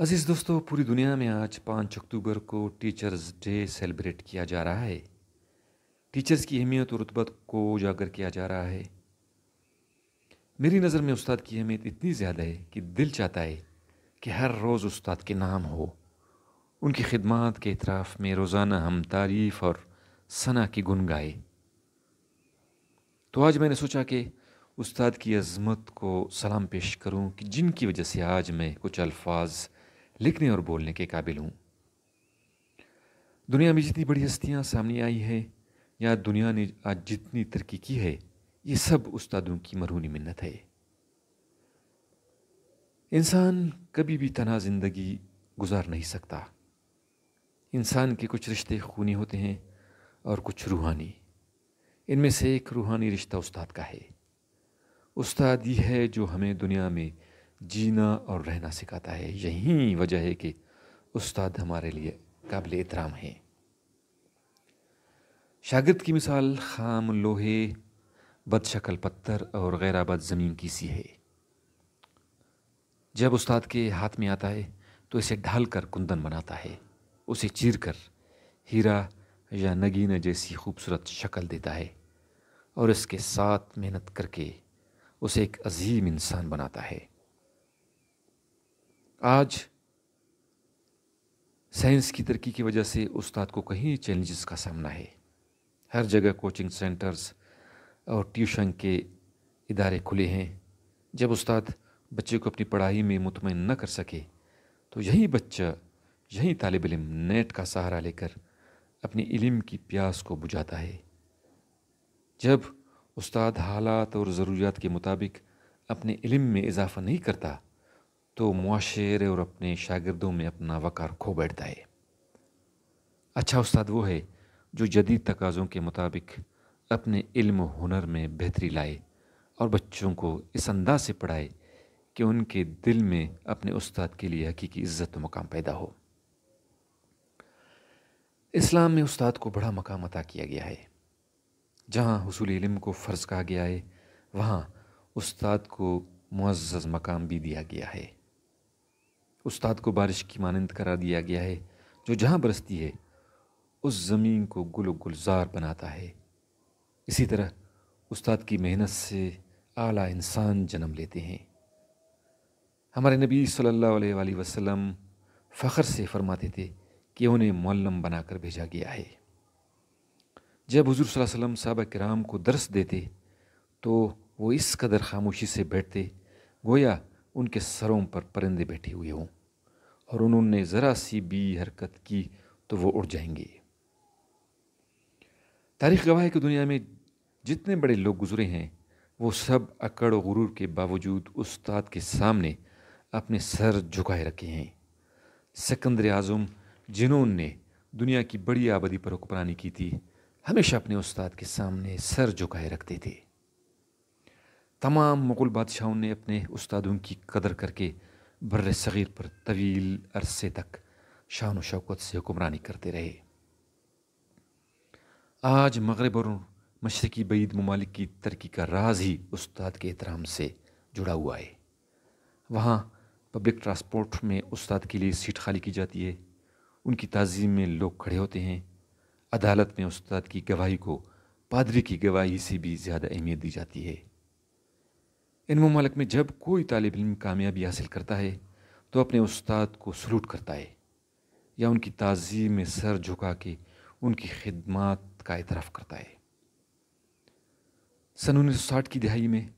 अजीज़ दोस्तों पूरी दुनिया में आज पाँच अक्टूबर को टीचर्स डे सेलिब्रेट किया जा रहा है टीचर्स की अहमियत और रुतबत को उजागर किया जा रहा है मेरी नज़र में उस्ताद की अहमियत इतनी ज़्यादा है कि दिल चाहता है कि हर रोज़ उस्ताद के नाम हो उनकी खिदमत के इतराफ में रोज़ाना हम तारीफ़ और सना की गुन गाए तो आज मैंने सोचा कि उस्ताद की अज़मत को सलाम पेश करूं कि जिनकी वजह से आज मैं कुछ अल्फाज लिखने और बोलने के काबिल हूँ दुनिया में जितनी बड़ी हस्तियाँ सामने आई है या दुनिया ने आज जितनी तरक्की की है ये सब उस्तादों की मरहूनी मिन्नत है इंसान कभी भी तना ज़िंदगी गुजार नहीं सकता इंसान के कुछ रिश्ते खूनी होते हैं और कुछ रूहानी इनमें से एक रूहानी रिश्ता उस्ताद का है उस्ताद ये है जो हमें दुनिया में जीना और रहना सिखाता है यही वजह है कि उस्ताद हमारे लिए काबिल एहतराम है शागिर्द की मिसाल खाम लोहे बदशकल पत्थर और गैराबाद ज़मीन की सी है जब उस्ताद के हाथ में आता है तो इसे ढाल कर कुंदन बनाता है उसे चीर कर हीरा या नगीना जैसी खूबसूरत शक्ल देता है और इसके साथ मेहनत करके उसे एक अजीम इंसान बनाता है आज साइंस की तरक्की की वजह से उस्ताद को कहीं चैलेंजेस का सामना है हर जगह कोचिंग सेंटर्स और ट्यूशन के इदारे खुले हैं जब उस्ताद बच्चे को अपनी पढ़ाई में मुतमिन न कर सके तो यही बच्चा यही तालब इम नेट का सहारा लेकर अपनी इलम की प्यास को बुझाता है जब उस्ताद हालात और ज़रूरियात के मुताबिक अपने इलम में इजाफा नहीं करता तो माशरे और अपने शागिर्दों में अपना वक़ार खो बैठता है अच्छा उस्ताद वो है जो जदीद तकाज़ों के मुताबिक अपने इल्म हुनर में बेहतरी लाए और बच्चों को इस अंदाज से पढ़ाए कि उनके दिल में अपने उस्ताद के लिए हकीकी इज़्ज़त मकाम पैदा हो इस्लाम में उस्ताद को बड़ा मकाम अता किया गया है जहाँ हसूल इलम को फ़र्ज़ कहा गया है वहाँ उस्ताद को मुआज़ मकाम भी दिया गया है उस्ताद को बारिश की मानंद करा दिया गया है जो जहाँ बरसती है उस ज़मीन को गुल गुलजार बनाता है इसी तरह उस्ताद की मेहनत से आला इंसान जन्म लेते हैं हमारे नबी सल्लल्लाहु अलैहि वसल्लम फ़ख्र से फरमाते थे कि उन्हें मल्लम बनाकर भेजा गया है जब हजूर वसल्लम साहब कराम को दर्श देते तो वो इस कदर खामोशी से बैठते गोया उनके सरों पर परिंदे बैठे हुए हों और उन्होंने ज़रा सी भी हरकत की तो वो उड़ जाएंगे तारीख गवाह की दुनिया में जितने बड़े लोग गुजरे हैं वो सब अकड़ गुरूर के बावजूद उस्ताद के सामने अपने सर झुकाए रखे हैं सिकंदर आज़म जिन्होंने दुनिया की बड़ी आबादी पर हुक्मरानी की थी हमेशा अपने उस्ताद के सामने सर झुकाए रखते थे तमाम मुग़ल बादशाहों ने अपने उस्तादों की कदर करके बर सग़ीर पर तवील अरसे तक शान शौकत से हुक्मरानी करते रहे आज मगरब और मशरक़ी बीद ममालिक की तरक्की का राज ही उस्ताद के एहतराम से जुड़ा हुआ है वहाँ पब्लिक ट्रांसपोर्ट में उस्ताद के लिए सीट खाली की जाती है उनकी तज़ीम में लोग खड़े होते हैं अदालत में उस्ताद की गवाही को पादरी की गवाही से भी ज़्यादा अहमियत दी जाती है इन ममालक में जब कोई तालब इम कामयाबी हासिल करता है तो अपने उस्ताद को सलूट करता है या उनकी ताज़ी में सर झुका के उनकी खिदमत का एतराफ़ करता है सन उन्नीस सौ साठ की दिहाई में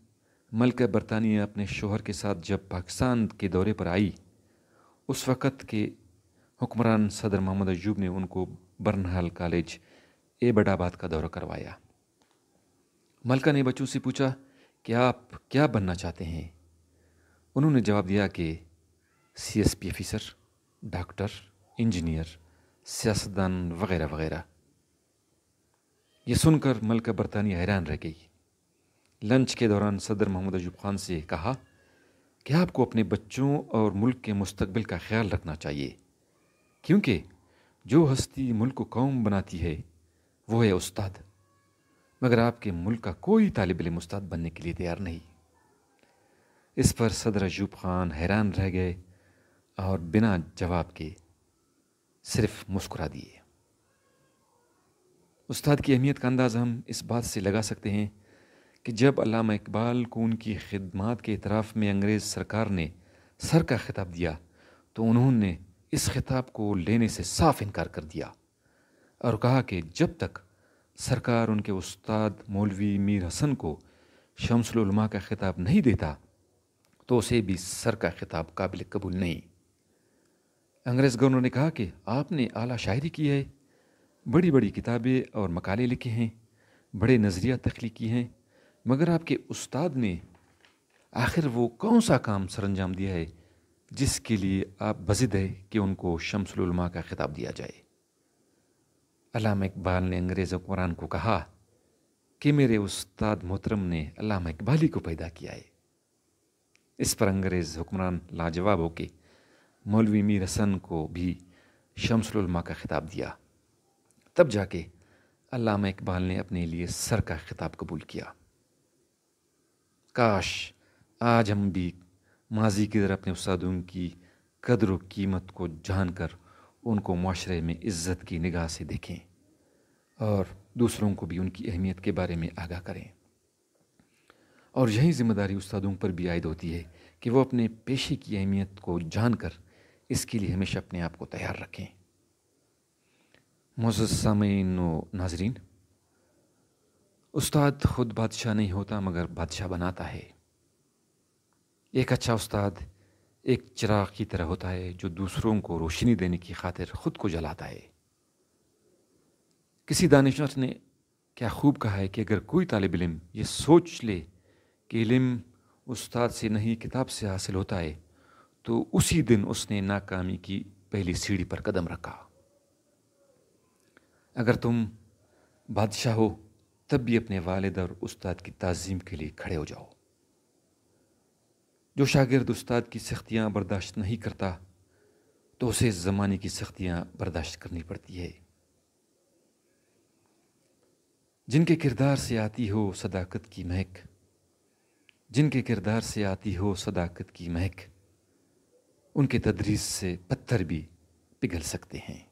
मलका बरतानिया अपने शोहर के साथ जब पाकिस्तान के दौरे पर आई उस वक़्त के हुक्मरान सदर मोहम्मद अयूब ने उनको बरनहाल कॉलेज एबडाबाद का दौरा करवाया मलका ने बच्चों से पूछा कि आप क्या बनना चाहते हैं उन्होंने जवाब दिया कि C S P officer doctor engineer सियासतदान वगैरह वगैरह ये सुनकर मलका बरतानिया हैरान रह गई लंच के दौरान सदर मोहम्मद अयूब खान से कहा कि आपको अपने बच्चों और मुल्क के मुस्तबिल का ख्याल रखना चाहिए क्योंकि जो हस्ती मुल्क को कौम बनाती है वो है उस्ताद मगर आपके मुल्क का कोई तालब उस्ताद बनने के लिए तैयार नहीं इस पर सदर अजूब खान हैरान रह गए और बिना जवाब के सिर्फ मुस्कुरा दिए उस्ताद की अहमियत का अंदाज़ हम इस बात से लगा सकते हैं कि जब अलामा इकबाल को उनकी खिदमत के इतराफ़ में अंग्रेज़ सरकार ने सर का खिताब दिया तो उन्होंने इस खिताब को लेने से साफ इनकार कर दिया और कहा कि जब तक सरकार उनके उस्ताद मौलवी मीर हसन को शमसलमा का खिताब नहीं देता तो उसे भी सर का खिताब काबिल कबूल नहीं अंग्रेज़ गवर्नर ने कहा कि आपने आला शायरी की है बड़ी बड़ी किताबें और मकाले लिखे हैं बड़े नज़रिया तख्लीकी हैं मगर आपके उस्ताद ने आखिर वो कौन सा काम सर अंजाम दिया है जिसके लिए आप बजिद है कि उनको शमसलमा का खिताब दिया जाए अलाम इकबाल ने अंग्रेज़ कुरान को कहा कि मेरे उस्ताद मोहतरम ने अलामा इकबाली को पैदा किया है इस पर अंग्रेज़ हुक्मरान लाजवाब होके मौलवी मीर हसन को भी शमसलमा का खिताब दिया तब जाके अलामा इकबाल ने अपने लिए सर का खिताब कबूल किया काश आज हम भी माजी की तरह अपने उस्तादों की कदर व कीमत को जानकर उनको माशरे में इज़्ज़त की निगाह से देखें और दूसरों को भी उनकी अहमियत के बारे में आगाह करें और यही जिम्मेदारी उस्तादों पर भी आयद होती है कि वो अपने पेशे की अहमियत को जानकर इसके लिए हमेशा अपने आप को तैयार रखें मुजस्मिन नाजरीन उस्ताद ख़ुद बादशाह नहीं होता मगर बादशाह बनाता है एक अच्छा उस्ताद एक चिराग की तरह होता है जो दूसरों को रोशनी देने की खातिर ख़ुद को जलाता है किसी दानश्वर ने क्या खूब कहा है कि अगर कोई तालब इम ये सोच ले कि इलम उस्ताद से नहीं किताब से हासिल होता है तो उसी दिन उसने नाकामी की पहली सीढ़ी पर कदम रखा अगर तुम बादशाह हो तब भी अपने वालद और उस्ताद की तज़ीम के लिए खड़े हो जाओ जो शागिर्द उस्ताद की सख्तियाँ बर्दाश्त नहीं करता तो उसे इस ज़माने की सख्तियाँ बर्दाश्त करनी पड़ती है जिनके किरदार से आती हो सदाकत की महक जिनके किरदार से आती हो सदाकत की महक उनके तदरीस से पत्थर भी पिघल सकते हैं